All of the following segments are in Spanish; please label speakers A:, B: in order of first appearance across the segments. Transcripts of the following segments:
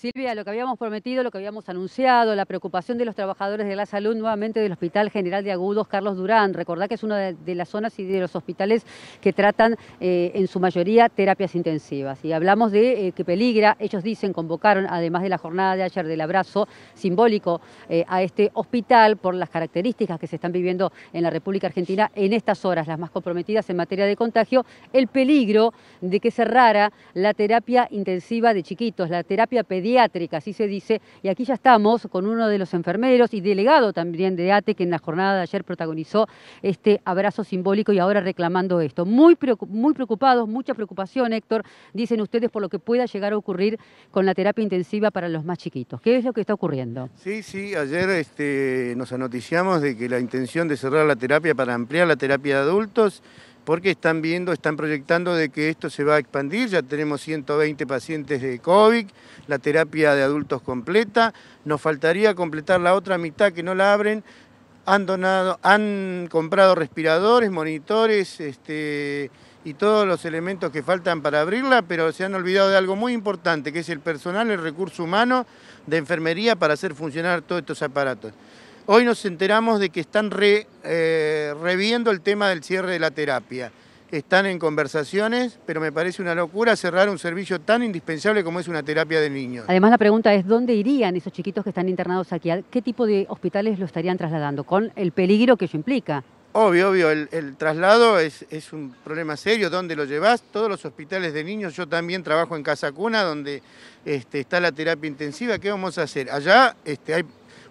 A: Silvia, lo que habíamos prometido, lo que habíamos anunciado, la preocupación de los trabajadores de la salud nuevamente del Hospital General de Agudos Carlos Durán. Recordá que es una de las zonas y de los hospitales que tratan eh, en su mayoría terapias intensivas. Y hablamos de qué eh, que peligra, ellos dicen, convocaron, además de la jornada de ayer del abrazo simbólico eh, a este hospital por las características que se están viviendo en la República Argentina en estas horas, las más comprometidas en materia de contagio, el peligro de que cerrara la terapia intensiva de chiquitos, la terapia pedida así se dice, y aquí ya estamos con uno de los enfermeros y delegado también de ATE, que en la jornada de ayer protagonizó este abrazo simbólico y ahora reclamando esto. Muy, preocupados, mucha preocupación, Héctor, dicen ustedes, por lo que pueda llegar a ocurrir con la terapia intensiva para los más chiquitos. ¿Qué es lo que está ocurriendo?
B: Sí, sí, ayer este, nos anoticiamos de que la intención de cerrar la terapia para ampliar la terapia de adultos porque están viendo, están proyectando de que esto se va a expandir, ya tenemos 120 pacientes de COVID, la terapia de adultos completa, nos faltaría completar la otra mitad que no la abren, han donado, han comprado respiradores, monitores, este, y todos los elementos que faltan para abrirla, pero se han olvidado de algo muy importante, que es el personal, el recurso humano de enfermería para hacer funcionar todos estos aparatos. Hoy nos enteramos de que están eh, reviendo el tema del cierre de la terapia. Están en conversaciones, pero me parece una locura cerrar un servicio tan indispensable como es una terapia de niños.
A: Además, la pregunta es, ¿dónde irían esos chiquitos que están internados aquí? qué tipo de hospitales lo estarían trasladando? Con el peligro que ello implica.
B: Obvio, obvio, el, traslado es, un problema serio, ¿dónde lo llevas? Todos los hospitales de niños, yo también trabajo en Casa Cuna, donde este, está la terapia intensiva, ¿qué vamos a hacer? Allá este, hay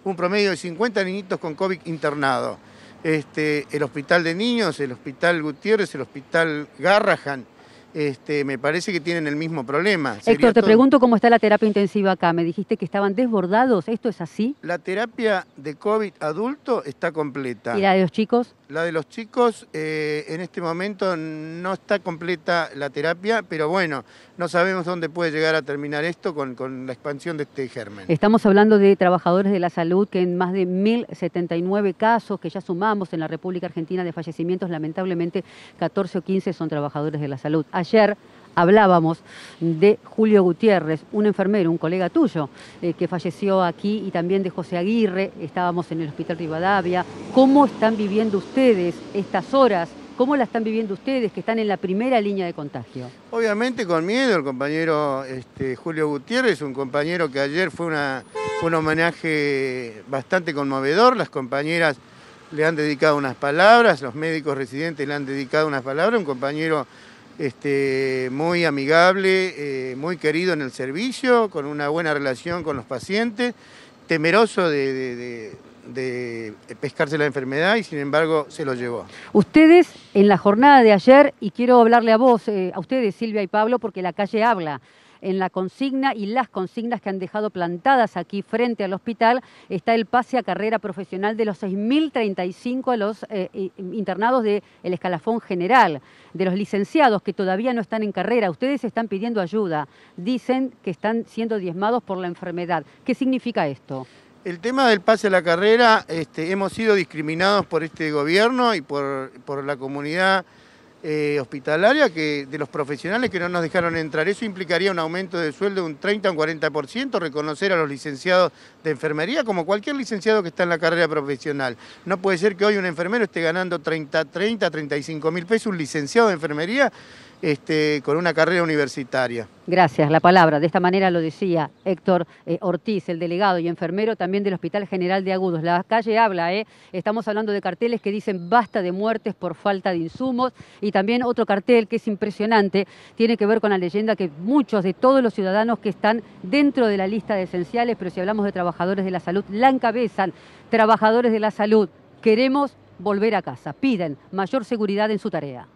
B: un promedio de 50 niñitos con COVID internados. Este, el hospital de niños, el hospital Gutiérrez, el hospital Garrahan, este, me parece que tienen el mismo problema. Héctor, te pregunto
A: cómo está la terapia intensiva acá. Me dijiste que estaban desbordados, ¿esto es así?
B: La terapia de COVID adulto está completa. ¿Y la de los chicos? La de los chicos eh, en este momento no está completa la terapia, pero bueno, no sabemos dónde puede llegar a terminar esto con, la expansión de este germen.
A: Estamos hablando de trabajadores de la salud que en más de 1.079 casos que ya sumamos en la República Argentina de fallecimientos, lamentablemente 14 o 15 son trabajadores de la salud. Ayer hablábamos de Julio Gutiérrez, un enfermero, un colega tuyo, eh, que falleció aquí, y también de José Aguirre, estábamos en el Hospital Rivadavia. ¿Cómo están viviendo ustedes estas horas? ¿Cómo la están viviendo ustedes que están en la primera línea de contagio?
B: Obviamente con miedo, el compañero este, Julio Gutiérrez, un compañero que ayer fue un homenaje bastante conmovedor, las compañeras le han dedicado unas palabras, los médicos residentes le han dedicado unas palabras, un compañero este, muy amigable, eh, muy querido en el servicio, con una buena relación con los pacientes, temeroso de de pescarse la enfermedad y sin embargo se lo llevó.
A: Ustedes en la jornada de ayer, y quiero hablarle a vos, eh, a ustedes Silvia y Pablo, porque la calle habla en la consigna y las consignas que han dejado plantadas aquí frente al hospital está el pase a carrera profesional de los 6.035 los eh, internados del escalafón general, de los licenciados que todavía no están en carrera. Ustedes están pidiendo ayuda, dicen que están siendo diezmados por la enfermedad. ¿Qué significa esto?
B: El tema del pase a la carrera, este, hemos sido discriminados por este gobierno y por, la comunidad eh, hospitalaria que, de los profesionales que no nos dejaron entrar. Eso implicaría un aumento de sueldo de un 30 o un 40%, reconocer a los licenciados de enfermería como cualquier licenciado que está en la carrera profesional. No puede ser que hoy un enfermero esté ganando 30, 30, 35 mil pesos, un licenciado de enfermería este, con una carrera universitaria.
A: Gracias, la palabra. De esta manera lo decía Héctor eh, Ortiz, el delegado y enfermero también del Hospital General de Agudos. La calle habla, eh. estamos hablando de carteles que dicen basta de muertes por falta de insumos y también otro cartel que es impresionante, tiene que ver con la leyenda que muchos de todos los ciudadanos que están dentro de la lista de esenciales, pero si hablamos de trabajadores de la salud, la encabezan. Trabajadores de la salud, queremos volver a casa, piden mayor seguridad en su tarea.